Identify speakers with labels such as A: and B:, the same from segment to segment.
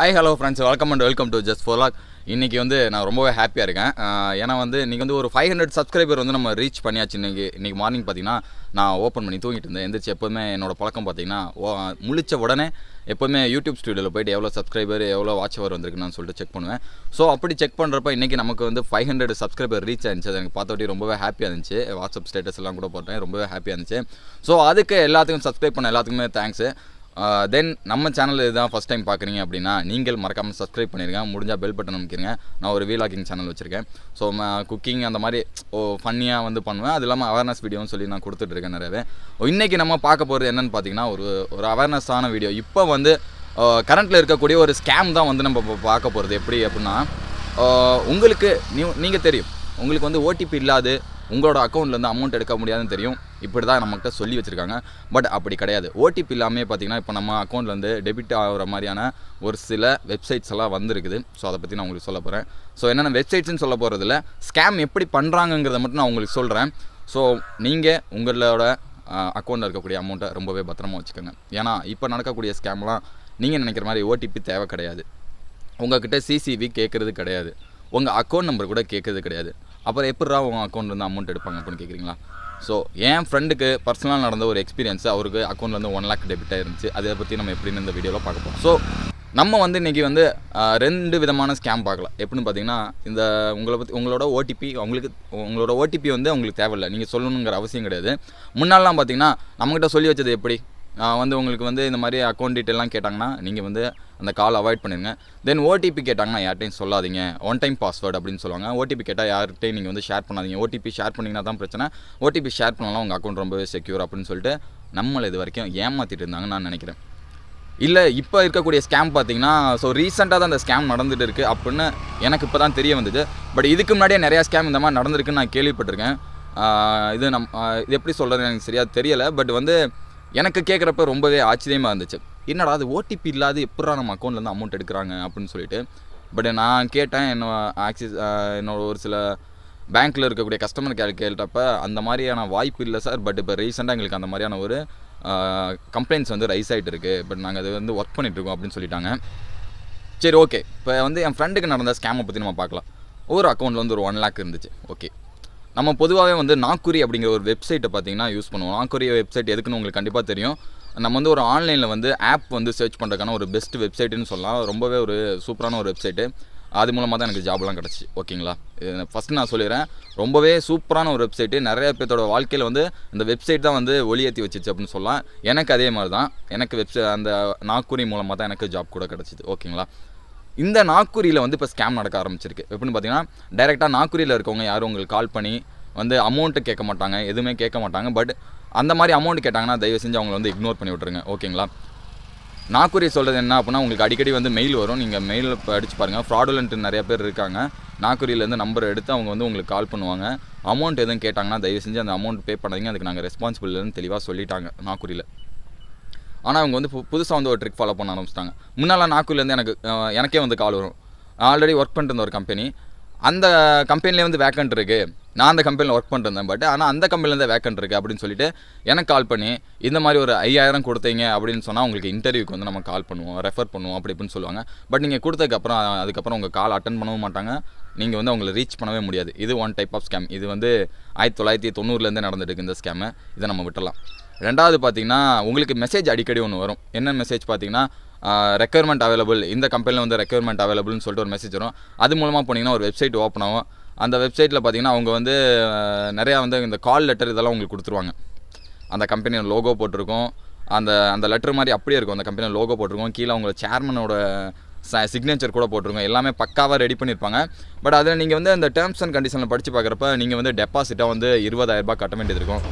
A: hi hello friends welcome and welcome to just four lock இன்றைக்கி வந்து நான் ரொம்பவே ஹாப்பியாக இருக்கேன் ஏன்னா வந்து இன்றைக்கி வந்து ஒரு ஃபைவ் ஹண்ட்ரட் சப்ஸ்கிரைபர் வந்து நம்ம ரீச் பண்ணியாச்சு இன்றைக்கி இன்றைக்கி மார்னிங் பார்த்தீங்கன்னா நான் ஓப்பன் பண்ணி தூங்கிட்டு இருந்தேன் எந்திரிச்சு எப்போதுமே என்னோடய பழக்கம் பார்த்தீங்கன்னா முழிச்ச உடனே எப்போதுமே யூடியூப் ஸ்டூடியோவில் போயிட்டு எவ்வளோ சப்ஸ்கிரைபர் எவ்வளோ வாட்ச் அவர் வந்திருக்குன்னு சொல்லிட்டு செக் பண்ணுவேன் ஸோ அப்படி செக் பண்ணுறப்ப இன்றைக்கி நமக்கு வந்து ஃபைவ் ஹண்ட்ரட் சப்ஸ்கிரைபர் ரீச் ஆயிருந்துச்சு அது எனக்கு பார்த்தாட்டி ரொம்பவே ஹாப்பியாக இருந்துச்சு வாட்ஸ்அப் ஸ்டேட்டஸ் எல்லாம் கூட போட்டேன் ரொம்பவே ஹாப்பியாக இருந்துச்சு ஸோ அதுக்கு எல்லாத்துக்கும் சப்ஸ்கிரைப் பண்ண எல்லாத்துக்குமே தேங்க்ஸு தென் நம்ம சேனல் இதுதான் ஃபஸ்ட் டைம் பார்க்குறீங்க அப்படின்னா நீங்கள் மறக்காமல் சப்ஸ்கிரைப் பண்ணியிருக்கேன் முடிஞ்சால் பெல் பட்டன் அமைக்கிறங்க நான் ஒரு வீலாகிங் சேனல் வச்சுருக்கேன் ஸோ குக்கிங் அந்த மாதிரி ஓ ஃபன்னியாக வந்து பண்ணுவேன் அது இல்லாமல் அவேர்னஸ் வீடியோன்னு சொல்லி நான் கொடுத்துட்ருக்கேன் நிறையவே இன்றைக்கி நம்ம பார்க்க போகிறது என்னென்னு பார்த்தீங்கன்னா ஒரு ஒரு அவேர்னஸான வீடியோ இப்போ வந்து கரண்ட்டில் இருக்கக்கூடிய ஒரு ஸ்கேம் தான் வந்து நம்ம பார்க்க போகிறது எப்படி அப்படின்னா உங்களுக்கு நீ நீங்கள் தெரியும் உங்களுக்கு வந்து ஓடிபி இல்லாது உங்களோட அக்கௌண்ட்லேருந்து அமௌண்ட் எடுக்க முடியாதுன்னு தெரியும் இப்படி தான் நம்மகிட்ட சொல்லி வச்சுருக்காங்க பட் அப்படி கிடையாது ஓடிபி இல்லாமல் பார்த்தீங்கன்னா இப்போ நம்ம அக்கௌண்ட்லேருந்து டெபிட் ஆகிற மாதிரியான ஒரு சில வெப்சைட்ஸ் எல்லாம் வந்துருக்குது ஸோ அதை பற்றி நான் உங்களுக்கு சொல்ல போகிறேன் ஸோ என்னென்ன வெப்சைட்ஸ்னு சொல்ல போகிறதில்ல ஸ்கேம் எப்படி பண்ணுறாங்கங்கிறத மட்டும் நான் உங்களுக்கு சொல்கிறேன் ஸோ நீங்கள் உங்களோட அக்கௌண்ட்டில் இருக்கக்கூடிய அமௌண்ட்டை ரொம்பவே பத்திரமா வச்சுக்கோங்க ஏன்னா இப்போ நடக்கக்கூடிய ஸ்கேம்லாம் நீங்கள் நினைக்கிற மாதிரி ஓடிபி தேவை கிடையாது உங்ககிட்ட சிசிவி கேட்குறது கிடையாது உங்கள் அக்கௌண்ட் நம்பர் கூட கேட்குறது கிடையாது அப்புறம் எப்படிரா உங்கள் அக்கௌண்ட்லேருந்து அமௌண்ட் எடுப்பாங்க அப்படின்னு கேட்குறீங்களா ஸோ என் ஃப்ரெண்டுக்கு பர்சனலாக நடந்த ஒரு எக்ஸ்பீரியன்ஸ் அவருக்கு அக்கௌண்ட்லேருந்து ஒன் லேக் டெபிட் ஆயிருந்துச்சு அதை பற்றி நம்ம எப்படின்னு இந்த வீடியோவில் பார்க்க போகிறோம் ஸோ நம்ம வந்து இன்றைக்கி வந்து ரெண்டு விதமான ஸ்கேம் பார்க்கலாம் எப்படின்னு பார்த்தீங்கன்னா இந்த உங்களை பற்றி உங்களோட ஓடிபி உங்களுக்கு உங்களோட ஓடிபி வந்து உங்களுக்கு தேவையில்லை நீங்கள் சொல்லணுங்கிற அவசியம் கிடையாது முன்னாள்லாம் பார்த்தீங்கன்னா நம்மகிட்ட சொல்லி வச்சது எப்படி வந்து உங்களுக்கு வந்து இந்த மாதிரி அக்கௌண்ட் டீட்டெயிலாம் கேட்டாங்கன்னா நீங்கள் வந்து அந்த கால் அவாய்ட் பண்ணிடுங்க தென் ஓடிபி கேட்டாங்கன்னா யார்ட்டையும் சொல்லாதீங்க ஒன் டைம் பாஸ்வேர்டு அப்படின்னு சொல்லுவாங்க ஓடிபி கேட்டால் யார்கிட்டையும் நீங்கள் வந்து ஷேர் பண்ணாதீங்க ஓடிபி ஷேர் பண்ணிங்கன்னா தான் பிரச்சனை ஓடிபி ஷேர் பண்ணலாம் உங்கள் அக்கௌண்ட் ரொம்பவே செக்யூர் அப்படின்னு சொல்லிட்டு நம்மளை இது வரைக்கும் ஏமாற்றிட்டு இருந்தாங்கன்னு நான் நினைக்கிறேன் இல்லை இப்போ இருக்கக்கூடிய ஸ்கேம் பார்த்தீங்கன்னா ஸோ ரீசெண்டாக தான் அந்த ஸ்கேம் நடந்துகிட்டு இருக்குது அப்படின்னு எனக்கு இப்போ தான் தெரிய வந்தது பட் இதுக்கு முன்னாடியே நிறையா ஸ்கேம் இந்த மாதிரி நடந்திருக்குன்னு நான் கேள்விப்பட்டிருக்கேன் இது நம் இது எப்படி சொல்கிறது எனக்கு சரியாக தெரியலை பட் வந்து எனக்கு கேட்குறப்ப ரொம்பவே ஆச்சரியமாக இருந்துச்சு என்னடா அது ஓடிபி இல்லாத எப்படா நம்ம அக்கௌண்ட்லேருந்து அமௌண்ட் எடுக்கிறாங்க அப்படின்னு சொல்லிட்டு பட் நான் கேட்டேன் என்னோட ஆக்சிஸ் என்னோட ஒரு சில பேங்க்கில் இருக்கக்கூடிய கஸ்டமர் கேர் கேட்டப்ப அந்த மாதிரியான வாய்ப்பு இல்லை சார் பட் இப்போ ரீசெண்டாக எங்களுக்கு அந்த மாதிரியான ஒரு கம்ப்ளைண்ட்ஸ் வந்து ரைஸ் ஆகிட்டு இருக்குது பட் நாங்கள் அது வந்து ஒர்க் பண்ணிகிட்ருக்கோம் அப்படின்னு சொல்லிட்டாங்க சரி ஓகே இப்போ வந்து என் ஃப்ரெண்டுக்கு நடந்த ஸ்கேமை பற்றி நம்ம பார்க்கலாம் ஒரு அக்கௌண்ட்டில் வந்து ஒரு ஒன் லேக் இருந்துச்சு ஓகே நம்ம பொதுவாகவே வந்து நாக்குரி அப்படிங்கிற ஒரு வெப்சைட்டை பார்த்தீங்கன்னா யூஸ் பண்ணுவோம் நாக்குரிய வெப்சைட் எதுக்குன்னு உங்களுக்கு கண்டிப்பாக தெரியும் நம்ம வந்து ஒரு ஆன்லைனில் வந்து ஆப் வந்து சர்ச் பண்ணுறதுக்கான ஒரு பெஸ்ட் வெப்சைட்டுன்னு சொல்லலாம் ரொம்பவே ஒரு சூப்பரான ஒரு வெப்சைட்டு அது மூலமாக தான் எனக்கு ஜாப்லாம் கிடச்சி ஓகேங்களா ஃபஸ்ட்டு நான் சொல்லிடுறேன் ரொம்பவே சூப்பரான ஒரு வெப்சைட்டு நிறைய பேர்த்தோட வாழ்க்கையில் வந்து இந்த வெப்சைட் தான் வந்து ஒளியேற்றி வச்சிச்சு அப்படின்னு சொல்லலாம் எனக்கு அதே மாதிரி தான் எனக்கு வெப்சைட் அந்த நாக்குரி மூலமாக தான் எனக்கு ஜாப் கூட கிடச்சிது ஓகேங்களா இந்த நாக்குரியில் வந்து இப்போ ஸ்கேம் நடக்க ஆரம்பிச்சிருக்கு எப்படின்னு பார்த்தீங்கன்னா டைரெக்டாக நாக்குரியில் இருக்கவங்க யாரும் உங்களுக்கு கால் பண்ணி வந்து அமௌண்ட்டு கேட்க மாட்டாங்க எதுவுமே கேட்க மாட்டாங்க பட் அந்த மாதிரி அமௌண்ட் கேட்டாங்கன்னா தயவு செஞ்சு அவங்கள வந்து இக்னோர் பண்ணி விட்ருங்க ஓகேங்களா நாக்குரிய சொல்கிறது என்ன அப்படின்னா உங்களுக்கு அடிக்கடி வந்து மெயில் வரும் நீங்கள் மெயில் அடிச்சு பாருங்கள் ஃப்ராடுலன்ட்டு நிறைய பேர் இருக்காங்க நாக்குரியிலேருந்து நம்பர் எடுத்து அவங்க வந்து உங்களுக்கு கால் பண்ணுவாங்க அமௌண்ட் எதுவும் கேட்டாங்கன்னா தயவு செஞ்சு அந்த அமௌண்ட் பே பண்ணாதீங்க அதுக்கு நாங்கள் ரெஸ்பான்சிபிள்னு தெளிவாக சொல்லிட்டாங்க நாக்குரியில் ஆனால் அவங்க வந்து புதுசாக வந்து ஒரு ட்ரிக் ஃபாலோ பண்ண ஆரம்பிச்சிட்டாங்க முன்னாலாம் நாக்குலேருந்து எனக்கு எனக்கே வந்து கால் வரும் ஆல்ரெடி ஒர்க் பண்ணிட்டு ஒரு கம்பெனி அந்த கம்பெனிலே வந்து வேக்கண்ட் இருக்குது நான் அந்த கம்பெனியில் ஒர்க் பண்ணுறேன் பட் ஆனால் அந்த கம்பெனியில் தான் வேக்கண்ட் இருக்குது அப்படின்னு சொல்லிட்டு எனக்கு கால் பண்ணி இந்த மாதிரி ஒரு ஐயாயிரம் கொடுத்தீங்க அப்படின்னு சொன்னால் உங்களுக்கு இன்டர்வியூக்கு வந்து நம்ம கால் பண்ணுவோம் ரெஃபர் பண்ணுவோம் அப்படி இப்படின்னு சொல்லுவாங்க பட் நீங்கள் கொடுத்ததுக்கப்புறம் அதுக்கப்புறம் உங்கள் கால் அட்டன் பண்ணவும் மாட்டாங்க நீங்கள் வந்து அவங்களை ரீச் பண்ணவே முடியாது இது ஒன் டைப் ஆஃப் ஸ்கேம் இது வந்து ஆயிரத்தி தொள்ளாயிரத்தி தொண்ணூறுலேருந்து நடந்துட்டு இந்த ஸ்கேமை இதை நம்ம விட்டலாம் ரெண்டாவது பார்த்தீங்கன்னா உங்களுக்கு மெசேஜ் அடிக்கடி ஒன்று வரும் என்ன மெசேஜ் பார்த்தீங்கன்னா ரெக்யர்மெண்ட் அவைலபிள் இந்த கம்பெனியில் வந்து ரெக்யர்மெண்ட் அவைலபிள்னு சொல்லிட்டு ஒரு மெசேஜ் வரும் அது மூலமாக போனீங்கன்னா ஒரு வெப்சைட் ஓப்பன் ஆகும் அந்த வெப்சைட்டில் பார்த்தீங்கன்னா அவங்க வந்து நிறையா வந்து இந்த கால் லெட்டர் இதெல்லாம் உங்களுக்கு கொடுத்துருவாங்க அந்த கம்பெனியில் லோகோ போட்டிருக்கோம் அந்த அந்த லெட்டர் மாதிரி அப்படியே இருக்கும் அந்த கம்பெனியில் லோகோ போட்டிருக்கோம் கீழே அவங்க சேர்மனோட ச சிக்னேச்சர் கூட போட்டிருக்கோம் எல்லாமே பக்காவாக ரெடி பண்ணியிருப்பாங்க பட் அதில் நீங்கள் வந்து அந்த டேர்ம்ஸ் அண்ட் கண்டிஷனில் படித்து பார்க்குறப்ப நீங்கள் வந்து டெபாசிட்டாக வந்து இருபதாயிரரூபா கட்ட வேண்டியது இருக்கும்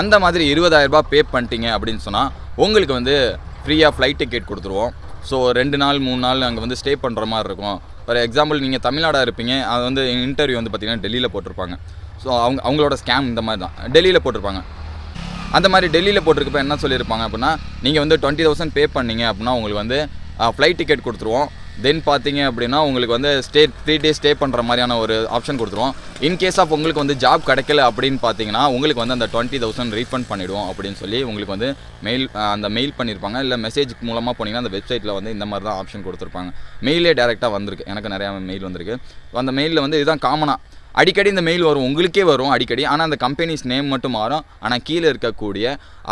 A: அந்த மாதிரி இருபதாயிரரூபா பே பண்ணிட்டீங்க அப்படின்னு சொன்னால் உங்களுக்கு வந்து ஃப்ரீயாக ஃப்ளைட் டிக்கெட் கொடுத்துருவோம் ஸோ ரெண்டு நாள் மூணு நாள் அங்கே வந்து ஸ்டே பண்ணுற மாதிரி இருக்கும் ஃபார் எக்ஸாம்பிள் நீங்கள் தமிழ்நாடாக இருப்பீங்க அது வந்து இன்டர்வியூ வந்து பார்த்திங்கன்னா டெல்லியில் போட்டிருப்பாங்க ஸோ அவங்க அவங்களோட ஸ்கேம் இந்த மாதிரி தான் டெல்லியில் போட்டிருப்பாங்க அந்த மாதிரி டெல்லியில் போட்டிருக்கப்ப என்ன சொல்லியிருப்பாங்க அப்படின்னா நீங்கள் வந்து டுவெண்ட்டி தௌசண்ட் பே பண்ணீங்க அப்படின்னா உங்களுக்கு வந்து ஃப்ளைட் டிக்கெட் கொடுத்துருவோம் தென் பார்த்தீங்க அப்படின்னா உங்களுக்கு வந்து ஸ்டே த்ரீ டேஸ் ஸ்டே பண்ணுற மாதிரியான ஒரு ஆப்ஷன் கொடுத்துருவோம் இன் கேஸ் ஆஃப் உங்களுக்கு வந்து ஜாப் கிடைக்கல அப்படின்னு பார்த்தீங்கன்னா உங்களுக்கு வந்து அந்த டுவெண்ட்டி தௌசண்ட் ரீஃபண்ட் பண்ணிவிடுவோம் அப்படின்னு சொல்லி உங்களுக்கு வந்து மெயில் அந்த மெயில் பண்ணியிருப்பாங்க இல்லை மெசேஜ் மூலமாக போனீங்கன்னா அந்த வெப்சைட்டில் வந்து இந்த மாதிரி தான் ஆப்ஷன் கொடுத்துருப்பாங்க மெயிலே டேரெக்டாக வந்திருக்கு எனக்கு நிறையா மெயில் வந்திருக்கு அந்த மெயிலில் வந்து இதுதான் காமனாக அடிக்கடி இந்த மெயில் வரும் உங்களுக்கே வரும் அடிக்கடி ஆனால் அந்த கம்பெனிஸ் நேம் மட்டும் மாறும் ஆனால் கீழே இருக்கக்கூடிய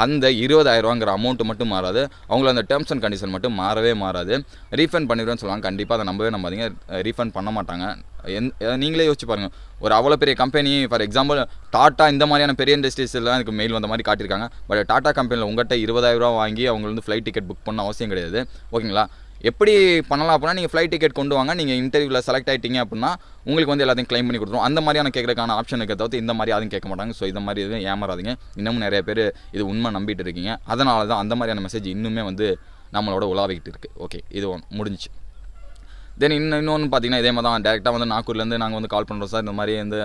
A: அந்த இருபதாயிரரூவாங்கிற அமௌண்ட் மட்டும் மாறாது அவங்கள அந்த டேர்ம்ஸ் அண்ட் கண்டிஷன் மட்டும் மாறவே மாறாது ரீஃபண்ட் பண்ணிடுவேன்னு சொல்லுவாங்க கண்டிப்பாக அதை நம்பவே நம்பாதீங்க ரீஃபண்ட் பண்ண மாட்டாங்க எந் நீங்களே யோசிச்சு பாருங்கள் ஒரு அவ்வளோ பெரிய கம்பெனி ஃபார் எக்ஸாம்பிள் டாட்டா இந்த மாதிரியான பெரிய இண்டஸ்ட்ரீஸ்லாம் எனக்கு மெயில் வந்த மாதிரி காட்டியிருக்காங்க பட் டாட்டா கம்பெனியில் உங்கள்கிட்ட இருபதாயிரரூவா வாங்கி அவங்களுக்கு வந்து ஃப்ளைட் டிக்கெட் புக் பண்ண அவசியம் கிடையாது ஓகேங்களா எப்படி பண்ணலாம் அப்படின்னா நீங்கள் ஃப்ளைட் டிக்கெட் கொண்டு வாங்க நீங்கள் இன்டர்வியூவில் செலக்ட் ஆகிட்டீங்க அப்படின்னா உங்களுக்கு வந்து எல்லாத்தையும் கிளைம் பண்ணி கொடுத்துரும் அந்த மாதிரியான கேட்குறக்கான ஆப்ஷன் இருக்க தவிர்த்து இந்த மாதிரி யாரும் கேட்க மாட்டாங்க ஸோ இந்த மாதிரி எதுவும் ஏமாறாதீங்க இன்னமும் நிறைய பேர் இது உண்மை நம்பிட்டு இருக்கீங்க அதனால தான் அந்த மாதிரியான மெசேஜ் இன்னுமே வந்து நம்மளோட உலாவிக்கிட்டு இருக்குது ஓகே இது ஒன்று முடிஞ்சிச்சு தென் இன்னும் இன்னொன்று பார்த்தீங்கன்னா இதே மாதிரி தான் டேரெக்டாக வந்து நாகூர்லேருந்து நாங்கள் வந்து கால் பண்ணுறோம் சார் இந்த மாதிரி வந்து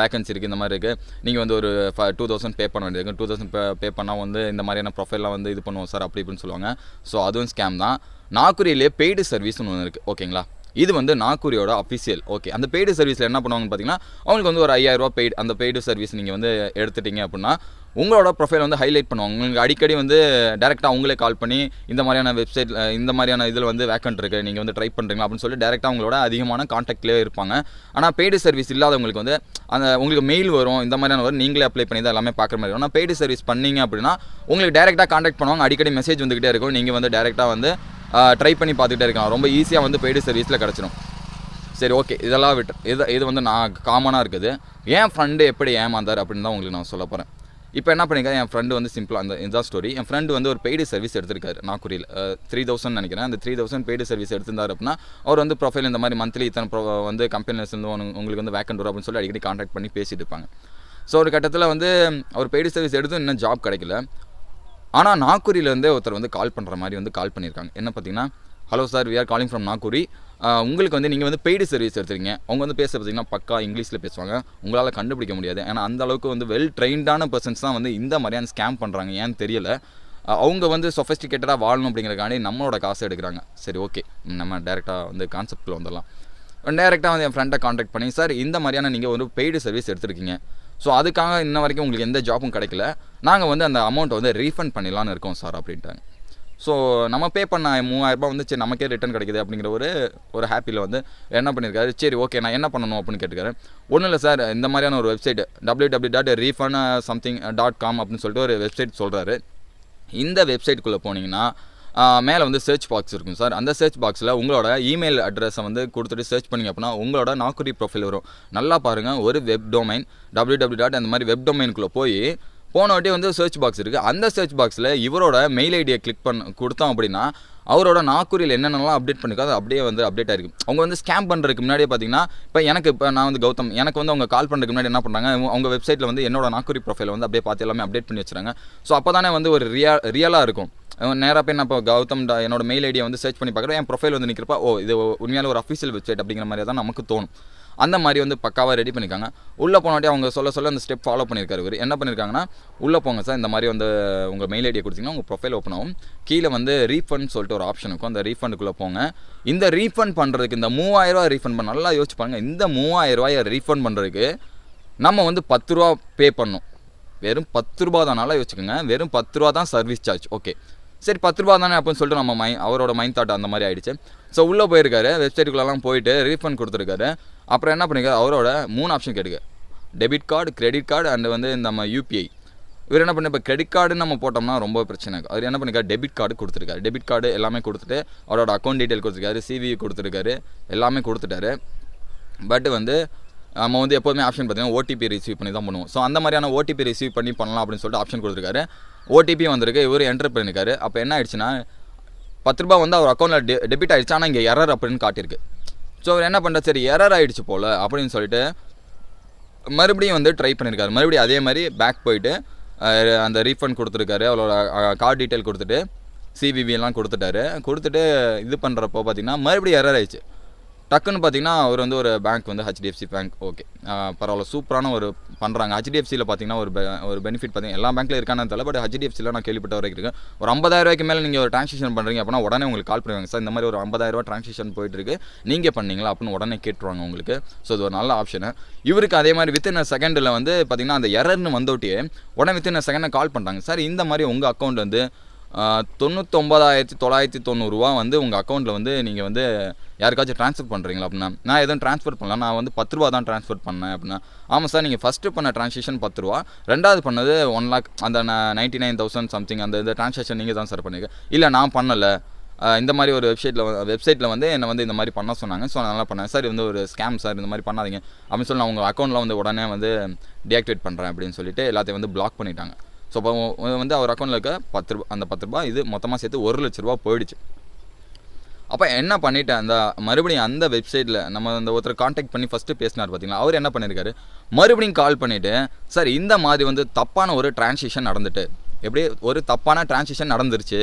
A: வேகன்சி இருக்குது இந்த மாதிரி இருக்குது நீங்கள் வந்து ஒரு டூ தௌசண்ட் பே பண்ண வேண்டியது டூ தௌசண்ட் பே பே பண்ணால் வந்து இந்த மாதிரியான ப்ரொஃபைல்லாம் வந்து இது பண்ணுவோம் சார் அப்படி இப்படின்னு சொல்லுவாங்க ஸோ அதுவும் ஸ்கேம் தான் நாகூரிலேயே பெய்டு சர்வீஸ்னு ஒன்று இருக்குது ஓகேங்களா இது வந்து நாகூரியோட அஃபிஷியல் ஓகே அந்த பெய்டு சர்வீஸில் என்ன பண்ணுவாங்கன்னு பார்த்தீங்கன்னா அவங்களுக்கு வந்து ஒரு ஐயாயிரரூபா பெய்டு அந்த பெய்டு சர்வீஸ் நீங்கள் வந்து எடுத்துட்டீங்க அப்படின்னா உங்களோட ப்ரொஃபைல் வந்து ஹைலைட் பண்ணுவாங்க உங்களுக்கு அடிக்கடி வந்து டேரெக்டாக அவங்களே கால் பண்ணி இந்த மாதிரியான வெப்சைட் இந்த மாதிரியான இதில் வந்து வேக்கண்ட் இருக்குது நீங்கள் வந்து ட்ரை பண்ணுறீங்களா அப்படின்னு சொல்லி டேரெக்டாக அவங்களோட அதிகமான காண்டாக்ட்லேயே இருப்பாங்க ஆனால் பெய்டு சர்வீஸ் இல்லாதவங்களுக்கு வந்து அந்த உங்களுக்கு மெயில் வரும் இந்த மாதிரியான வரும் நீங்களே அப்ளை பண்ணி தான் எல்லாமே பார்க்குற மாதிரி வரும் ஆனால் பெய்டு சர்வீஸ் பண்ணீங்க அப்படின்னா உங்களுக்கு டேரெக்டாக காண்டாக்ட் பண்ணுவாங்க அடிக்கடி மெசேஜ் வந்துக்கிட்டே இருக்கும் நீங்கள் வந்து டேரெக்டாக வந்து ட்ரை பண்ணி பார்த்துக்கிட்டே இருக்காங்க ரொம்ப ஈஸியாக வந்து பெய்டு சர்வீஸில் கிடச்சிடும் சரி ஓகே இதெல்லாம் விட்டு இது இது வந்து நான் காமனாக இருக்குது ஏன் ஃப்ரெண்டு எப்படி ஏமாந்தார் அப்படின்னு தான் உங்களுக்கு நான் சொல்ல போகிறேன் இப்போ என்ன பண்ணியிருக்காரு என் ஃப்ரெண்டு வந்து சிம்பிளாக அந்த இதான் ஸ்டோரி என் ஃப்ரெண்டு வந்து ஒரு பெய்டு சர்வீஸ் எடுத்திருக்காரு நாக்குரியில் த்ரீ தௌசண்ட் நினைக்கிறேன் அந்த த்ரீ தௌசண்ட் பெய்டு சர்வீஸ் எடுத்திருந்தார் அப்படின்னா அவர் வந்து ப்ரொஃபைல் இந்த மாதிரி மந்த்லி இத்தனை ப்ரோ வந்து கம்பெனிலேருந்து உங்களுக்கு வந்து வேக்கண்ட் வரும் அப்படின்னு சொல்லி அடிக்கடி கான்டாக்ட் பண்ணி பேசிட்டு இருப்பாங்க ஸோ ஒரு கட்டத்தில் வந்து அவர் பெய்டு சர்வீஸ் எடுத்து இன்னும் ஜாப் கிடைக்கல ஆனால் நாக்குரியிலேருந்தே ஒருத்தர் வந்து கால் பண்ணுற மாதிரி வந்து கால் பண்ணியிருக்காங்க என்ன பார்த்தீங்கன்னா hello sir we are calling from Naukri உங்களுக்கு வந்து நீங்கள் வந்து பெய்டு சர்வீஸ் எடுத்துருங்க அவங்க வந்து பேச பார்த்தீங்கன்னா பக்கா இங்கிலீஷில் பேசுவாங்க உங்களால் கண்டுபிடிக்க முடியாது ஏன்னா அந்த அளவுக்கு வந்து வெல் ட்ரெயின்டான பர்சன்ஸ் தான் வந்து இந்த மாதிரியான ஸ்கேம் பண்ணுறாங்க ஏன்னு தெரியல அவங்க வந்து சொஃபஸ்டிகேட்டடாக வாழணும் அப்படிங்கிறக்காண்டி நம்மளோட காசு எடுக்கிறாங்க சரி ஓகே நம்ம டேரெக்டாக வந்து கான்செப்டில் வந்துடலாம் டேரெக்டாக வந்து என் ஃப்ரெண்டை காண்டாக்ட் பண்ணி சார் இந்த மாதிரியான நீங்கள் ஒரு பெய்டு சர்வீஸ் எடுத்துருக்கீங்க ஸோ அதுக்காக இன்ன வரைக்கும் உங்களுக்கு எந்த ஜாப்பும் கிடைக்கல நாங்கள் வந்து அந்த அமௌண்ட்டை வந்து ரீஃபண்ட் பண்ணிடலான்னு இருக்கோம் சார் அப்படின்ட்டாங்க ஸோ நம்ம பே பண்ண மூவாயிரரூபா வந்து சரி நமக்கே ரிட்டன் கிடைக்குது அப்படிங்கிற ஒரு ஒரு ஹாப்பியில் வந்து என்ன பண்ணியிருக்காரு சரி ஓகே நான் என்ன பண்ணணும் அப்படின்னு கேட்டுக்காரு ஒன்றும் இல்லை சார் இந்த மாதிரியான ஒரு வெப்சைட் டபிள்யூ டபிள்யூ டாட் ரீஃபன் சம்திங் டாட் காம் அப்படின்னு சொல்லிட்டு ஒரு வெப்சைட் சொல்கிறாரு இந்த வெப்சைட்டுக்குள்ளே போனீங்கன்னா மேலே வந்து சர்ச் பாக்ஸ் இருக்கும் சார் அந்த சர்ச் பாக்ஸில் உங்களோட இமெயில் அட்ரஸை வந்து கொடுத்துட்டு சர்ச் பண்ணிங்க அப்படின்னா உங்களோட நாக்குரி ப்ரொஃபைல் வரும் நல்லா பாருங்கள் ஒரு web domain W W dot அந்த மாதிரி வெப் டொமைனுக்குள்ளே போய் போனவாட்டி வந்து சர்ச் பாக்ஸ் இருக்குது அந்த சர்ச் பாக்ஸில் இவரோட மெயில் ஐடியை கிளிக் பண்ண கொடுத்தோம் அப்படின்னா அவரோட நாக்குரியில் என்னென்னலாம் அப்டேட் பண்ணிக்கோ அது அப்படியே வந்து அப்டேட் ஆகிருக்கு அவங்க வந்து ஸ்கேம் பண்ணுறதுக்கு முன்னாடியே பார்த்தீங்கன்னா இப்போ எனக்கு இப்போ நான் வந்து கௌதம் எனக்கு வந்து அவங்க கால் பண்ணுறதுக்கு முன்னாடி என்ன பண்ணுறாங்க அவங்க வெப்சைட்டில் வந்து என்னோட நாக்குரி ப்ரொஃபைல் வந்து அப்படியே பார்த்து எல்லாமே அப்டேட் பண்ணி வச்சுறாங்க ஸோ அப்போ தானே வந்து ஒரு ரியா ரியலாக இருக்கும் நேராக போய் நான் இப்போ கௌதம் என்னோட மெயில் ஐடியை வந்து சர்ச் பண்ணி பார்க்குறேன் என் ப்ரொஃபைல் வந்து நிற்கிறப்ப ஓ இது உண்மையால ஒரு அஃபீஷியல் வெப்சைட் அப்படிங்கிற மாதிரி தான் நமக்கு தோணும் அந்த மாதிரி வந்து பக்காவாக ரெடி பண்ணியிருக்காங்க உள்ளே போனாட்டி அவங்க சொல்ல சொல்ல அந்த ஸ்டெப் ஃபாலோ பண்ணியிருக்காரு இவர் என்ன பண்ணியிருக்காங்கன்னா உள்ளே போங்க சார் இந்த மாதிரி வந்து உங்கள் மெயில் ஐடியை கொடுத்தீங்கன்னா உங்கள் ப்ரொஃபைல் ஓப்பன் ஆகும் கீழே வந்து ரீஃபண்ட் சொல்லிட்டு ஒரு ஆப்ஷன் இருக்கும் அந்த ரீஃபண்டுக்குள்ளே போங்க இந்த ரீஃபண்ட் பண்ணுறதுக்கு இந்த மூவாயிரரூவா ரீஃபண்ட் பண்ண நல்லா யோசிச்சு பாருங்கள் இந்த மூவாயிரரூவாயை ரீஃபண்ட் பண்ணுறதுக்கு நம்ம வந்து பத்து ரூபா பே பண்ணோம் வெறும் பத்து ரூபா நல்லா யோசிச்சுக்கோங்க வெறும் பத்து ரூபா தான் சர்வீஸ் சார்ஜ் ஓகே சரி பத்து ரூபா தானே அப்படின்னு சொல்லிட்டு நம்ம மை அவரோட மைண்ட் தாட் அந்த மாதிரி ஆகிடுச்சு ஸோ உள்ளே போயிருக்காரு வெப்சைட்டுக்குள்ளெல்லாம் போயிட்டு ரீஃபண்ட் கொடுத்துருக்காரு அப்புறம் என்ன பண்ணிக்க அவரோட மூணு ஆப்ஷன் கேட்டுக்க debit card credit card and வந்து நம்ம யூபிஐ இவர் என்ன பண்ணி இப்போ கிரெடிட் கார்டுன்னு நம்ம போட்டோம்னா ரொம்ப பிரச்சனை இருக்குது அவர் என்ன பண்ணிக்கா டெபிட் கார்டு கொடுத்துருக்காரு டெபிட் கார்டு எல்லாமே கொடுத்துட்டு அவரோட அக்கௌண்ட் டீட்டெயில் கொடுத்துருக்காரு சிவி கொடுத்துருக்காரு எல்லாமே கொடுத்துட்டாரு பட் வந்து நம்ம வந்து எப்போதுமே ஆப்ஷன் பார்த்தீங்கன்னா ஓடிபி ரிசீவ் பண்ணி தான் பண்ணுவோம் ஸோ அந்த மாதிரியான ஓடிபி ரிசீவ் பண்ணி பண்ணலாம் அப்படின்னு சொல்லிட்டு ஆப்ஷன் கொடுத்துருக்காரு ஓடிபி வந்திருக்கு இவர் என்டர் பண்ணியிருக்காரு அப்போ என்ன ஆயிடுச்சுன்னா பத்து ரூபா வந்து அவர் அக்கௌண்ட்டில் டெபிட் ஆகிடுச்சு ஆனால் இங்கே எரர் அப்படின்னு காட்டியிருக்கு ஸோ அவர் என்ன பண்ணுற சரி எரர் ஆகிடுச்சு போல் அப்படின்னு சொல்லிட்டு மறுபடியும் வந்து ட்ரை பண்ணியிருக்காரு மறுபடியும் அதே மாதிரி பேக் போயிட்டு அந்த ரீஃபண்ட் கொடுத்துருக்காரு அவரோட கார்டு டீட்டெயில் கொடுத்துட்டு சிவிவிலாம் கொடுத்துட்டாரு கொடுத்துட்டு இது பண்ணுறப்போ பார்த்திங்கன்னா மறுபடியும் எரர் ஆயிடுச்சு டக்குன்னு பார்த்தீங்கன்னா அவர் வந்து ஒரு பேங்க் வந்து ஹெச்டிஎஃப்சி பேங்க் ஓகே பரவாயில்ல சூப்பரான ஒரு பண்ணுறாங்க ஹெச்டிஎஃப்சியில் பார்த்தீங்கன்னா ஒரு ஒரு பெனிஃபிட் பார்த்தீங்கன்னா எல்லா பேங்க்கில் இருக்கான்னு தெரியல பட் ஹெச்டிஎஃப்சியில் நான் கேள்விப்பட்ட வரைக்கும் இருக்கு ஒரு ஐம்பதாயிரூவாய்க்கு மேலே நீங்கள் ஒரு டிரான்சாக்ஷன் பண்ணுறீங்க அப்படின்னா உடனே உங்களுக்கு கால் பண்ணுவாங்க சார் இந்த மாதிரி ஒரு ஐம்பதாயிரரூவா டிரான்சாக்ஷன் போயிட்டுருக்கு நீங்கள் பண்ணீங்களா அப்படின்னு உடனே கேட்டுருவாங்க உங்களுக்கு ஸோ இது ஒரு நல்ல ஆப்ஷனு இவருக்கு அதே மாதிரி வித்தின் செகண்டில் வந்து பார்த்தீங்கன்னா அந்த எரர்னு வந்தோட்டியே உடனே வித்தின் செகண்டை கால் பண்ணுறாங்க சார் இந்த மாதிரி உங்கள் அக்கௌண்ட் வந்து தொண்ணூத்தொம்பதாயிரத்தி தொள்ளாயிரத்தி தொண்ணூறுரூவா வந்து உங்கள் அக்கௌண்ட்டில் வந்து நீங்கள் வந்து யாருக்காச்சும் ட்ரான்ஸ்ஃபர் பண்ணுறீங்களா அப்படின்னா நான் எதுவும் ட்ரான்ஸ்ஃபர் பண்ணல நான் வந்து பத்து ரூபா தான் ட்ரான்ஸ்ஃபர் பண்ணேன் அப்படின்னா ஆமாம் சார் நீங்கள் ஃபஸ்ட்டு பண்ண ட்ரான்சாக்ஷன் பத்து ரூபா ரெண்டாவது பண்ணது ஒன் லேக் அந்த நைன்ட்டி நைன் தௌசண்ட் சம்திங் அந்த இந்த ட்ரான்சாக்ஷன் நீங்கள் தான் சார் பண்ணியிருக்கேன் இல்லை நான் பண்ணலை இந்த மாதிரி ஒரு வெப்சைட்டில் வெப்சைட்டில் வந்து என்னை வந்து இந்த மாதிரி பண்ண சொன்னாங்க ஸோ நல்லா பண்ணேன் சார் வந்து ஒரு ஸ்கேம் சார் இந்த மாதிரி பண்ணாதீங்க அப்படின்னு சொல்லி நான் உங்கள் அக்கௌண்ட்டில் வந்து உடனே வந்து டிஆக்டிவேட் பண்ணுறேன் அப்படின்னு சொல்லிட்டு எல்லாத்தையும் வந்து பிளாக் பண்ணிட்டாங்க ஸோ அப்போ வந்து அவர் அக்கௌண்ட்டில் இருக்க பத்து ரூபா அந்த பத்து ரூபா இது மொத்தமாக சேர்த்து ஒரு லட்ச ரூபா போயிடுச்சு அப்போ என்ன பண்ணிட்டேன் அந்த மறுபடியும் அந்த வெப்சைட்டில் நம்ம அந்த ஒருத்தர் காண்டாக்ட் பண்ணி ஃபஸ்ட்டு பேசினார் பார்த்தீங்களா அவர் என்ன பண்ணியிருக்காரு மறுபடியும் கால் பண்ணிவிட்டு சார் இந்த மாதிரி வந்து தப்பான ஒரு டிரான்சிஷன் நடந்துட்டு எப்படி ஒரு தப்பான டிரான்சிஷன் நடந்துருச்சு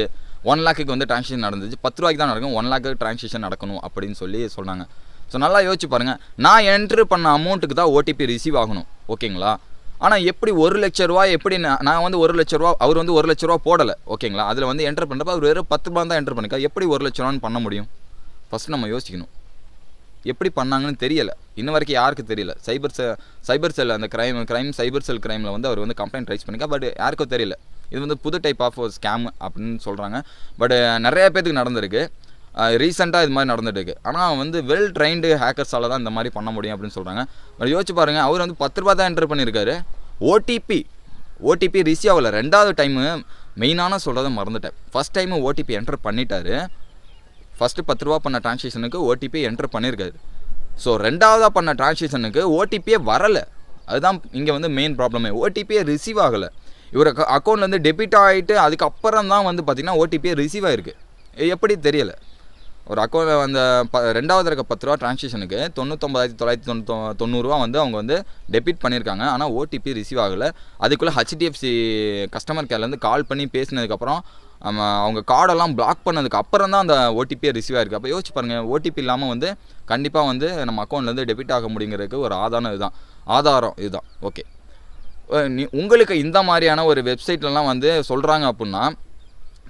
A: ஒன் லேக்குக்கு வந்து டிரான்சிஷன் நடந்துச்சு பத்து ரூபாய்க்கு தான் நடக்கும் ஒன் லேக்கு டிரான்சிஷன் நடக்கணும் அப்படின்னு சொல்லி சொன்னாங்க ஸோ நல்லா யோசிச்சு பாருங்கள் நான் என்ட்ரு பண்ண அமௌண்ட்டுக்கு தான் ஓடிபி ரிசீவ் ஆகணும் ஓகேங்களா ஆனால் எப்படி ஒரு லட்ச ரூபா எப்படி நான் வந்து ஒரு லட்ச ரூபா அவர் வந்து ஒரு லட்ச ரூபா போடலை ஓகேங்களா அதில் வந்து என்டர் பண்ணுறப்ப அவர் வெறும் பத்து ரூபா தான் என்டர் பண்ணிக்கா எப்படி ஒரு லட்ச ரூபான்னு பண்ண முடியும் ஃபஸ்ட் நம்ம யோசிக்கணும் எப்படி பண்ணாங்கன்னு தெரியலை இன்ன வரைக்கும் யாருக்கு தெரியல சைபர் சைபர் செல் அந்த கிரைம் கிரைம் சைபர் செல் கிரைமில் வந்து அவர் வந்து கம்ப்ளைண்ட் ரைஸ் பண்ணிக்கா பட் யாருக்கும் தெரியல இது வந்து புது டைப் ஆஃப் ஸ்கேம் அப்படின்னு சொல்கிறாங்க பட் நிறைய பேத்துக்கு நடந்திருக்கு ரீசெண்டாக இது மாதிரி நடந்துட்டுருக்கு ஆனால் அவன் வந்து வெல் ட்ரைன்டு ஹேக்கர்ஸால் தான் இந்த மாதிரி பண்ண முடியும் அப்படின்னு சொல்கிறாங்க அவர் யோசிச்சு பாருங்கள் அவர் வந்து பத்து ரூபா தான் என்டர் பண்ணியிருக்காரு ஓடிபி ஓடிபி ரிசீவ் ஆகலை ரெண்டாவது டைமு மெயினான சொல்கிறத மறந்துட்டேன் ஃபஸ்ட் டைமு ஓடிபி என்டர் பண்ணிட்டாரு ஃபஸ்ட்டு பத்து ரூபா பண்ண ட்ரான்ஸேஷனுக்கு ஓடிபி என்டர் பண்ணியிருக்காரு ஸோ ரெண்டாவதாக பண்ண டிரான்சேக்ஷனுக்கு ஓடிபியே வரலை அதுதான் இங்கே வந்து மெயின் ப்ராப்ளமே ஓடிபியே ரிசீவ் ஆகலை இவர் அக்கௌண்ட்லேருந்து டெபிட் ஆகிட்டு அதுக்கப்புறம் தான் வந்து பார்த்திங்கன்னா ஓடிபியே ரிசீவ் ஆகிருக்கு எப்படி தெரியலை ஒரு அக்கௌண்ட்டில் அந்த ப ரெண்டாவது இருக்க பத்து ரூபா ட்ரான்ஸாக்ஷனுக்கு தொண்ணூத்தொம்பதாயிரத்தி தொள்ளாயிரத்தி தொண்ணூத்தொ தொண்ணூறுவா வந்து அவங்க வந்து டெபிட் பண்ணியிருக்காங்க ஆனால் ஓடிபி ரிசீவ் ஆகலை அதுக்குள்ளே ஹெச்டிஎஃப்சி கஸ்டமர் கேர்லேருந்து கால் பண்ணி பேசினதுக்கப்புறம் அவங்க கார்டெல்லாம் பிளாக் பண்ணதுக்கு அப்புறம் தான் அந்த ஓடிபியை ரிசீவ் ஆயிருக்கு அப்போ யோசிச்சு பாருங்கள் ஓடிபி இல்லாமல் வந்து கண்டிப்பாக வந்து நம்ம அக்கௌண்ட்லேருந்து டெபிட் ஆக முடிங்கிறதுக்கு ஒரு ஆதாரம் இதுதான் ஆதாரம் இதுதான் ஓகே உங்களுக்கு இந்த மாதிரியான ஒரு வெப்சைட்லலாம் வந்து சொல்கிறாங்க அப்படின்னா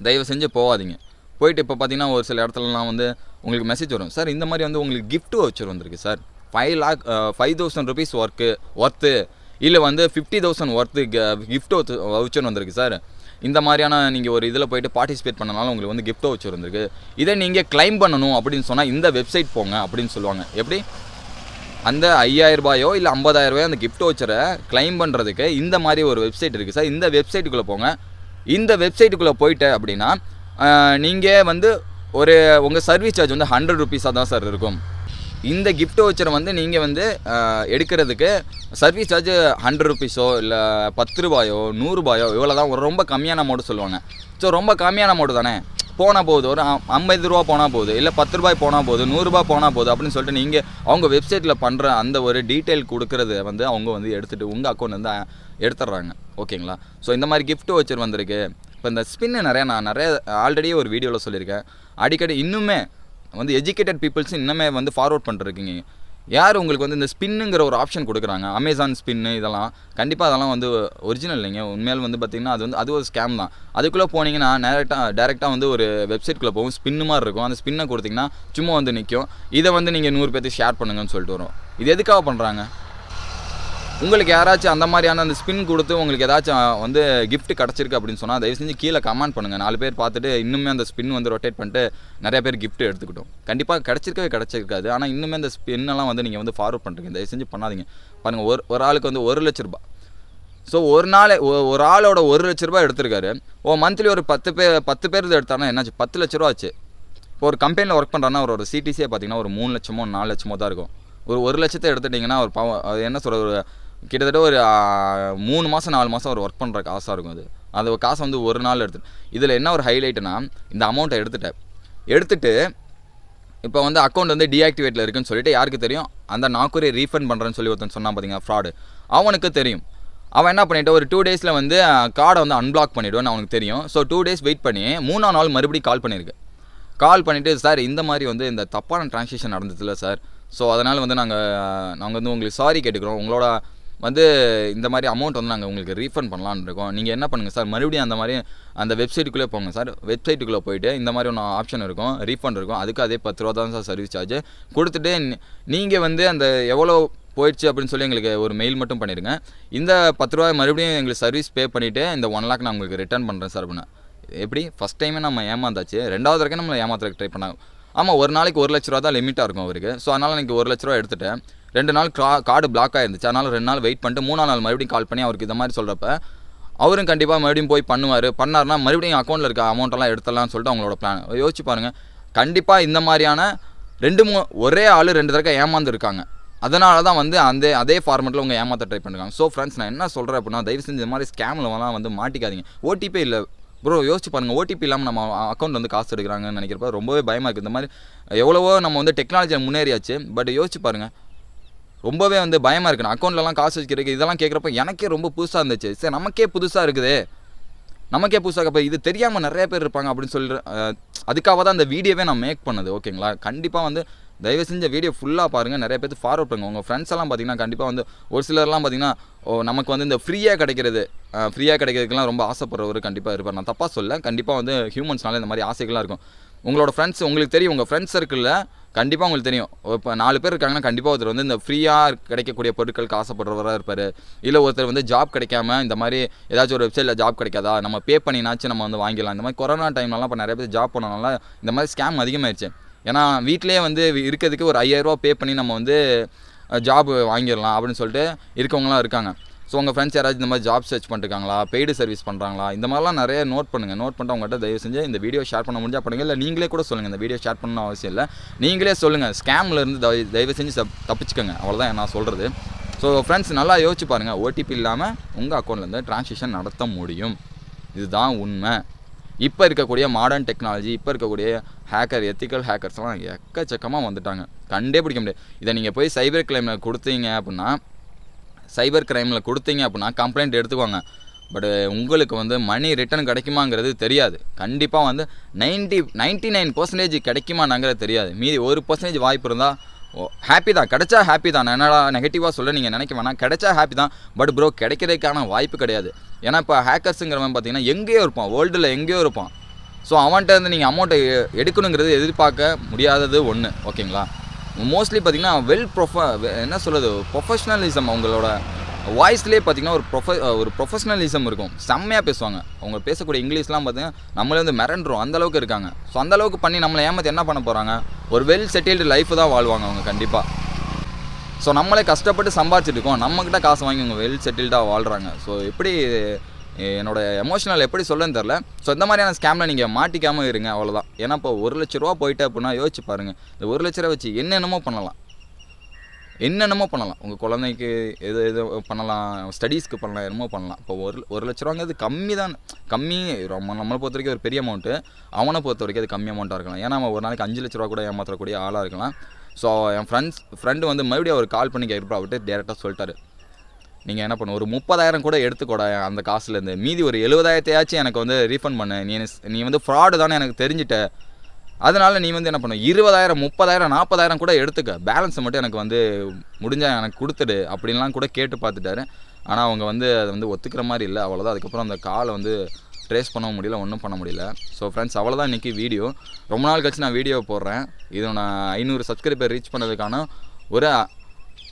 A: தயவு செஞ்சு போகாதீங்க போயிட்டு இப்போ பார்த்தீங்கன்னா ஒரு சில இடத்துலலாம் வந்து உங்களுக்கு மெசேஜ் வரும் சார் இந்த மாதிரி வந்து உங்களுக்கு கிஃப்ட் வச்சர் வந்திருக்கு sir five lakh five thousand rupees work worth இல்லை வந்து fifty thousand worth gift voucher வந்திருக்கு சார் இந்த மாதிரியான நீங்கள் ஒரு இதில் போய்ட்டு பார்ட்டிசிபேட் பண்ணனால உங்களுக்கு வந்து கிஃப்ட்டோ வச்சு வந்திருக்கு இதை நீங்கள் கிளைம் பண்ணணும் அப்படின்னு சொன்னால் இந்த வெப்சைட் போங்க அப்படின்னு சொல்லுவாங்க எப்படி அந்த ஐயாயிரம் ரூபாயோ இல்லை ஐம்பதாயிரம் ரூபாயோ அந்த கிஃப்ட் வவுச்சரை கிளைம் பண்ணுறதுக்கு இந்த மாதிரி ஒரு வெப்சைட் இருக்குது சார் இந்த வெப்சைட்டுக்குள்ளே போங்க இந்த வெப்சைட்டுக்குள்ளே போயிட்டேன் அப்படின்னா நீங்கள் வந்து ஒரு உங்கள் சர்வீஸ் சார்ஜ் வந்து ஹண்ட்ரட் ருபீஸாக தான் சார் இருக்கும் இந்த கிஃப்ட் வச்சரை வந்து நீங்கள் வந்து எடுக்கிறதுக்கு சர்வீஸ் சார்ஜ் ஹண்ட்ரட் ருபீஸோ இல்லை பத்து ரூபாயோ நூறுரூபாயோ இவ்வளோ தான் ரொம்ப கம்மியான அமௌண்ட் சொல்லுவாங்க ஸோ ரொம்ப கம்மியான அமௌண்ட் தானே போனால் போகுது ஒரு ஐம்பது ரூபா போனால் போகுது இல்லை பத்து ரூபாய் போனால் போகுது நூறுரூபா போனால் போகுது அப்படின்னு சொல்லிட்டு நீங்கள் அவங்க வெப்சைட்டில் பண்ணுற அந்த ஒரு டீட்டெயில் கொடுக்குறத வந்து அவங்க வந்து எடுத்துகிட்டு உங்கள் அக்கௌண்ட் வந்து எடுத்துடுறாங்க ஓகேங்களா ஸோ இந்த மாதிரி கிஃப்ட் வச்சர் வந்திருக்கு இப்போ இந்த ஸ்பின்னு நிறையா நான் நிறைய ஆல்ரெடி ஒரு வீடியோவில் சொல்லியிருக்கேன் அடிக்கடி இன்னுமே வந்து எஜுகேட்டட் பீப்புள்ஸ் இன்னுமே வந்து ஃபார்வர்ட் பண்ணிருக்கீங்க யார் உங்களுக்கு வந்து இந்த ஸ்பின்னுங்கிற ஒரு ஆப்ஷன் கொடுக்குறாங்க அமேசான் ஸ்பின்னு இதெல்லாம் கண்டிப்பாக அதெல்லாம் வந்து ஒரிஜினல் இல்லைங்க உண்மையில் வந்து பார்த்திங்கன்னா அது வந்து அது ஒரு ஸ்கேம் தான் அதுக்குள்ளே போனீங்கன்னா டேரெக்டாக டேரெக்டாக வந்து ஒரு வெப்சைட்குள்ளே போகும் ஸ்பின்னு மாதிரி இருக்கும் அந்த ஸ்பின்னை கொடுத்திங்கன்னா சும்மா வந்து நிற்கும் இதை வந்து நீங்கள் நூறு பேர்த்து ஷேர் பண்ணுங்கன்னு சொல்லிட்டு வரும் இது எதுக்காக பண்ணுறாங்க உங்களுக்கு யாராச்சும் அந்த மாதிரியான அந்த ஸ்பின் கொடுத்து உங்களுக்கு ஏதாச்சும் வந்து கிஃப்ட் கிடச்சிருக்கு அப்படின்னு சொன்னால் தயவு செஞ்சு கீழே கமெண்ட் பண்ணுங்கள் நாலு பேர் பார்த்துட்டு இன்னுமே அந்த ஸ்பின் வந்து ரொட்டேட் பண்ணிட்டு நிறைய பேர் கிஃப்ட் எடுத்துக்கிட்டோம் கண்டிப்பாக கிடச்சிருக்கவே கிடச்சிருக்காது ஆனால் இன்னுமே அந்த ஸ்பின்னெல்லாம் வந்து நீங்கள் வந்து ஃபார்வர்ட் பண்ணுறீங்க தயவு செஞ்சு பண்ணாதீங்க பாருங்கள் ஒரு ஒரு ஆளுக்கு வந்து ஒரு லட்ச ரூபா ஸோ ஒரு நாள் ஒரு ஆளோட ஒரு லட்ச ரூபா எடுத்திருக்காரு ஓ மந்த்லி ஒரு பத்து பேர் பத்து பேர் எடுத்தாருன்னா என்னாச்சு பத்து லட்ச ரூபா ஆச்சு இப்போ ஒரு கம்பெனியில் ஒர்க் பண்ணுறான்னா ஒரு ஒரு சிடிசியே பார்த்தீங்கன்னா ஒரு மூணு லட்சமோ நாலு லட்சமோ தான் இருக்கும் ஒரு ஒரு லட்சத்தை எடுத்துட்டிங்கன்னா ஒரு பாவம் என்ன சொல்கிறது ஒரு கிட்டத்தட்ட ஒரு மூணு மாதம் நாலு மாதம் ஒரு ஒர்க் பண்ணுற காசாக இருக்கும் அது அந்த காசை வந்து ஒரு நாள் எடுத்து இதில் என்ன ஒரு ஹைலைட்டுனா இந்த அமௌண்ட்டை எடுத்துட்டேன் எடுத்துட்டு இப்போ வந்து அக்கௌண்ட் வந்து டீஆக்டிவேட்டில் இருக்குன்னு சொல்லிட்டு யாருக்கு தெரியும் அந்த நாக்கூரே ரீஃபண்ட் பண்ணுறேன்னு சொல்லி ஒருத்தன் சொன்னான் பார்த்தீங்கன்னா ஃப்ராடு அவனுக்கு தெரியும் அவன் என்ன பண்ணிவிட்டு ஒரு டூ டேஸில் வந்து கார்டை வந்து அன்பிளாக் பண்ணிவிடுவேன் அவனுக்கு தெரியும் ஸோ டூ டேஸ் வெயிட் பண்ணி மூணாம் நாள் மறுபடியும் கால் பண்ணியிருக்கு கால் பண்ணிவிட்டு சார் இந்த மாதிரி வந்து இந்த தப்பான ட்ரான்ஸாக்ஷன் நடந்ததில்ல சார் ஸோ அதனால் வந்து நாங்கள் நாங்கள் வந்து உங்களுக்கு சாரி கேட்டுக்கிறோம் உங்களோட வந்து இந்த மாதிரி அமௌண்ட் வந்து நாங்கள் உங்களுக்கு ரீஃபண்ட் பண்ணலான்னு இருக்கோம் நீங்கள் என்ன பண்ணுங்கள் சார் மறுபடியும் அந்த மாதிரி அந்த வெப்சைட்டுக்குள்ளே போங்க சார் வெப்சைட்டுக்குள்ளே போயிட்டு இந்த மாதிரி ஒன்று ஆப்ஷன் இருக்கும் ரீஃபண்ட் இருக்கும் அதுக்கு அதே பத்து ரூபா தான் சார் சர்வீஸ் சார்ஜ் கொடுத்துட்டு நீங்கள் வந்து அந்த எவ்வளோ போயிடுச்சு அப்படின்னு சொல்லி எங்களுக்கு ஒரு மெயில் மட்டும் பண்ணிடுங்க இந்த பத்து ரூபாய் மறுபடியும் எங்களுக்கு சர்வீஸ் பே பண்ணிவிட்டு இந்த ஒன் லேக் நான் உங்களுக்கு ரிட்டர்ன் பண்ணுறேன் சார் அப்படின்னு எப்படி ஃபஸ்ட் டைமே நம்ம ஏமாந்தாச்சு ரெண்டாவது வரைக்கும் நம்மளை ஏமாத்துறதுக்கு ட்ரை பண்ணாங்க ஆமாம் ஒரு நாளைக்கு ஒரு லட்ச ரூபா தான் லிமிட்டாக இருக்கும் அவருக்கு ஸோ அதனால் எனக்கு ஒரு லட்ச ரூபா எடுத்துட்டேன் ரெண்டு நாள் கா கார்டு பிளாக் ஆயிருந்துச்சு அதனால் ரெண்டு நாள் வெயிட் பண்ணிட்டு மூணா நாள் மறுபடியும் கால் பண்ணி அவருக்கு இந்த மாதிரி சொல்கிறப்ப அவரும் கண்டிப்பாக மறுபடியும் போய் பண்ணுவார் பண்ணார்னா மறுபடியும் அக்கௌண்ட்டில் இருக்க அமௌண்ட்டெல்லாம் எடுத்துடலாம்னு சொல்லிட்டு அவங்களோட பிளான் யோசிச்சு பாருங்கள் கண்டிப்பாக இந்த மாதிரியான ரெண்டு மூ ஒரே ஆள் ரெண்டு தடவை ஏமாந்துருக்காங்க அதனால தான் வந்து அந்த அதே ஃபார்மெட்டில் உங்கள் ஏமாற்ற ட்ரை பண்ணுறாங்க ஸோ ஃப்ரெண்ட்ஸ் நான் என்ன சொல்கிறேன் அப்படின்னா தயவு செஞ்சு இந்த மாதிரி ஸ்கேம்லலாம் வந்து மாட்டிக்காதீங்க ஓடிபி இல்லை ப்ரோ யோசிச்சு பாருங்கள் ஓடிபி இல்லாமல் நம்ம அக்கௌண்ட் வந்து காசு எடுக்கிறாங்கன்னு நினைக்கிறப்ப ரொம்பவே பயமாக இருக்குது இந்த மாதிரி எவ்வளவோ நம்ம வந்து டெக்னாலஜியில் முன்னேறியாச்சு பட் யோசிச்சு பாருங்கள் ரொம்பவே வந்து பயமாக இருக்குது நான் அக்கௌண்ட்லலாம் காசு வச்சுக்கிறதுக்கு இதெல்லாம் கேட்குறப்ப எனக்கே ரொம்ப புதுசாக இருந்துச்சு சரி நமக்கே புதுசாக இருக்குது நமக்கே புதுசாக இப்போ இது தெரியாமல் நிறைய பேர் இருப்பாங்க அப்படின்னு சொல்லிட்டு அதுக்காக தான் இந்த வீடியோவே நான் மேக் பண்ணது ஓகேங்களா கண்டிப்பாக வந்து தயவு செஞ்ச வீடியோ ஃபுல்லாக பாருங்கள் நிறைய பேர் ஃபார்வர்ட் பண்ணுங்க உங்கள் ஃப்ரெண்ட்ஸ் எல்லாம் பார்த்தீங்கன்னா கண்டிப்பாக வந்து ஒரு சிலர்லாம் பார்த்தீங்கன்னா ஓ நமக்கு வந்து இந்த ஃப்ரீயாக கிடைக்கிறது ஃப்ரீயாக கிடைக்கிறதுக்குலாம் ரொம்ப ஆசைப்படுறவர் கண்டிப்பாக இருப்பார் நான் தப்பாக சொல்ல கண்டிப்பாக வந்து ஹியூமன்ஸ்னால இந்த மாதிரி ஆசைகள்லாம் இருக்கும் உங்களோட ஃப்ரெண்ட்ஸ் உங்களுக்கு தெரியும் உங்கள் ஃப்ரெண்ட்ஸ் சர்க்கிளில் கண்டிப்பாக உங்களுக்கு தெரியும் இப்போ நாலு பேர் இருக்காங்கன்னா கண்டிப்பாக ஒருத்தர் வந்து இந்த ஃப்ரீயாக கிடைக்கக்கூடிய பொருட்களுக்கு ஆசைப்படுறவராக இருப்பார் இல்லை ஒருத்தர் வந்து ஜாப் கிடைக்காம இந்த மாதிரி ஏதாச்சும் ஒரு வெப்சைட்டில் ஜாப் கிடைக்காதா நம்ம பே பண்ணினாச்சும் நம்ம வந்து வாங்கிடலாம் இந்த மாதிரி கொரோனா டைம்லலாம் இப்போ நிறைய பேர் ஜாப் பண்ணனால இந்த மாதிரி ஸ்கேம் அதிகமாகிடுச்சு ஏன்னா வீட்டிலே வந்து இருக்கிறதுக்கு ஒரு ஐயாயிரரூவா பே பண்ணி நம்ம வந்து ஜாப் வாங்கிடலாம் அப்படின்னு சொல்லிட்டு இருக்கவங்களாம் இருக்காங்க ஸோ உங்கள் ஃப்ரெண்ட்ஸ் யாராவது இந்த மாதிரி ஜாப் சர்ச் பண்ணிருக்காங்களா பெய்டு சர்வீஸ் பண்ணுறாங்களா இந்த மாதிரிலாம் நிறைய நோட் பண்ணுங்கள் நோட் பண்ணிட்டு அவங்கள்ட்ட தயவு செஞ்சு இந்த வீடியோ ஷேர் பண்ண முடிஞ்சால் பண்ணுங்கள் இல்லை நீங்களே கூட சொல்லுங்கள் இந்த வீடியோ ஷேர் பண்ணணும் அவசியம் இல்லை நீங்களே சொல்லுங்கள் ஸ்கேம்லேருந்து தயவு செஞ்சு தப்பிச்சுக்கோங்க அவ்வளோதான் நான் சொல்கிறது ஸோ ஃப்ரெண்ட்ஸ் நல்லா யோசிச்சு பாருங்கள் ஓடிபி இல்லாமல் உங்கள் அக்கௌண்ட்லேருந்து ட்ரான்ஸ்லேஷன் நடத்த முடியும் இதுதான் உண்மை இப்போ இருக்கக்கூடிய மாடர்ன் டெக்னாலஜி இப்போ இருக்கக்கூடிய ஹேக்கர் எத்திக்கல் ஹேக்கர்ஸ்லாம் எக்கச்சக்கமாக வந்துட்டாங்க கண்டே பிடிக்க முடியாது இதை நீங்கள் போய் சைபர் கிளைமில் கொடுத்தீங்க அப்படின்னா சைபர் கிரைமில் கொடுத்தீங்க அப்படின்னா கம்ப்ளைண்ட் எடுத்துக்கோங்க பட் உங்களுக்கு வந்து மணி ரிட்டர்ன் கிடைக்குமாங்கிறது தெரியாது கண்டிப்பாக வந்து நைன்ட்டி நைன்ட்டி நைன் பர்சன்டேஜ் கிடைக்குமானாங்கிறது தெரியாது மீதி ஒரு பர்சன்டேஜ் வாய்ப்பு இருந்தால் ஹாப்பி தான் கிடைச்சா ஹாப்பி தான் என்னடா நெகட்டிவாக சொல்ல நீங்கள் நினைக்க வேணாம் கிடைச்சா ஹாப்பி தான் பட் ப்ரோ கிடைக்கிறதுக்கான வாய்ப்பு கிடையாது ஏன்னா இப்போ ஹேக்கர்ஸுங்கிறவன் பார்த்தீங்கன்னா எங்கேயோ இருப்பான் வேர்ல்டில் எங்கேயோ இருப்பான் ஸோ அவன்கிட்ட இருந்து நீங்கள் அமௌண்ட்டை எடுக்கணுங்கிறது எதிர்பார்க்க முடியாதது ஒன்று ஓகேங்களா மோஸ்ட்லி பார்த்திங்கன்னா வெல் ப்ரொஃப என்ன சொல்கிறது ப்ரொஃபஷ்னலிசம் அவங்களோட வாய்ஸ்லேயே பார்த்திங்கன்னா ஒரு ப்ரொஃப ஒரு ப்ரொஃபஷ்னலிசம் இருக்கும் செம்மையாக பேசுவாங்க அவங்க பேசக்கூடிய இங்கிலீஷ்லாம் பார்த்திங்கன்னா நம்மளே வந்து மிரண்டுரும் அந்தளவுக்கு இருக்காங்க ஸோ அந்தளவுக்கு பண்ணி நம்மளை ஏமாற்றி என்ன பண்ண போகிறாங்க ஒரு வெல் செட்டில்டு லைஃப் தான் வாழ்வாங்க அவங்க கண்டிப்பாக ஸோ நம்மளே கஷ்டப்பட்டு சம்பாரிச்சிட்டு இருக்கோம் நம்மக்கிட்ட காசு வாங்கி அவங்க வெல் செட்டில்டாக வாழ்கிறாங்க ஸோ எப்படி என்னோட எமோஷனல் எப்படி சொல்லுன்னு தெரில ஸோ இந்த மாதிரியான ஸ்கேமில் நீங்கள் மாட்டிக்காமல் இருங்க அவ்வளோதான் ஏன்னா இப்போ ஒரு லட்ச ரூபா போயிட்டு அப்படின்னா யோசிச்சு பாருங்கள் இந்த ஒரு லட்ச ரூபா வச்சு என்னென்னமோ பண்ணலாம் என்னென்னமோ பண்ணலாம் உங்கள் குழந்தைக்கு எது எது பண்ணலாம் ஸ்டடீஸ்க்கு பண்ணலாம் என்னமோ பண்ணலாம் இப்போ ஒரு ஒரு லட்ச ரூபாங்கிறது கம்மி தான் கம்மி ரொம்ப நம்மளை பொறுத்த வரைக்கும் ஒரு பெரிய அமௌண்ட்டு அவனை பொறுத்த வரைக்கும் அது கம்மி அமௌண்ட்டாக இருக்கலாம் ஏன்னா நம்ம ஒரு நாளைக்கு அஞ்சு லட்ச ரூபா கூட ஏமாற்றக்கூடிய ஆளாக இருக்கலாம் ஸோ என் ஃப்ரெண்ட்ஸ் ஃப்ரெண்டு வந்து மறுபடியும் அவர் கால் பண்ணி கேட்குறப்ப அவர்கிட்ட டேரெக்டாக சொல்லிட்டாரு நீங்கள் என்ன பண்ணு ஒரு முப்பதாயிரம் கூட எடுத்துக்கூட அந்த காசுலேருந்து மீதி ஒரு எழுபதாயிரத்தையாச்சும் எனக்கு வந்து ரீஃபண்ட் பண்ணு நீ நீ வந்து ஃப்ராடு தானே எனக்கு தெரிஞ்சுட்ட அதனால் நீ வந்து என்ன பண்ணு இருபதாயிரம் முப்பதாயிரம் நாற்பதாயிரம் கூட எடுத்துக்க பேலன்ஸை மட்டும் எனக்கு வந்து முடிஞ்சால் எனக்கு கொடுத்துடு அப்படின்லாம் கூட கேட்டு பார்த்துட்டாரு ஆனால் அவங்க வந்து அதை வந்து ஒத்துக்கிற மாதிரி இல்லை அவ்வளோதான் அதுக்கப்புறம் அந்த காலை வந்து ட்ரேஸ் பண்ண முடியல ஒன்றும் பண்ண முடியல ஸோ ஃப்ரெண்ட்ஸ் அவ்வளோதான் இன்றைக்கி வீடியோ ரொம்ப நாள் கழிச்சு நான் வீடியோ போடுறேன் இது நான் ஐநூறு சப்ஸ்கிரைபர் ரீச் பண்ணதுக்கான ஒரு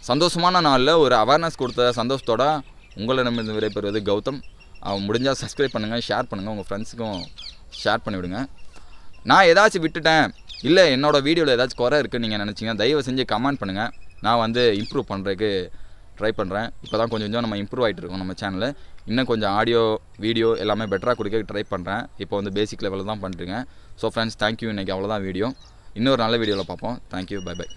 A: சந்தோஷமான நாளில் ஒரு அவேர்னஸ் கொடுத்த சந்தோஷத்தோட உங்களிடமிருந்து விடைபெறுவது கௌதம் முடிஞ்சால் சப்ஸ்கிரைப் பண்ணுங்கள் ஷேர் பண்ணுங்கள் உங்கள் ஃப்ரெண்ட்ஸுக்கும் ஷேர் பண்ணிவிடுங்க நான் ஏதாச்சும் விட்டுட்டேன் இல்லை என்னோடய வீடியோவில் ஏதாச்சும் குறை இருக்குன்னு நீங்கள் நினச்சிங்க தயவு செஞ்சு கமெண்ட் பண்ணுங்கள் நான் வந்து இம்ப்ரூவ் பண்ணுறதுக்கு ட்ரை பண்ணுறேன் இப்போ தான் கொஞ்சம் கொஞ்சம் நம்ம இம்ப்ரூவ் ஆகிட்டு இருக்கோம் நம்ம சேனலில் இன்னும் கொஞ்சம் ஆடியோ வீடியோ எல்லாமே பெட்டராக கொடுக்க ட்ரை பண்ணுறேன் இப்போ வந்து பேசிக் லெவலில் தான் பண்ணுறேங்க ஸோ ஃப்ரெண்ட்ஸ் தேங்க்யூ இன்றைக்கி அவ்வளோதான் வீடியோ இன்னொரு நல்ல வீடியோவில் பார்ப்போம் தேங்க்யூ பை பை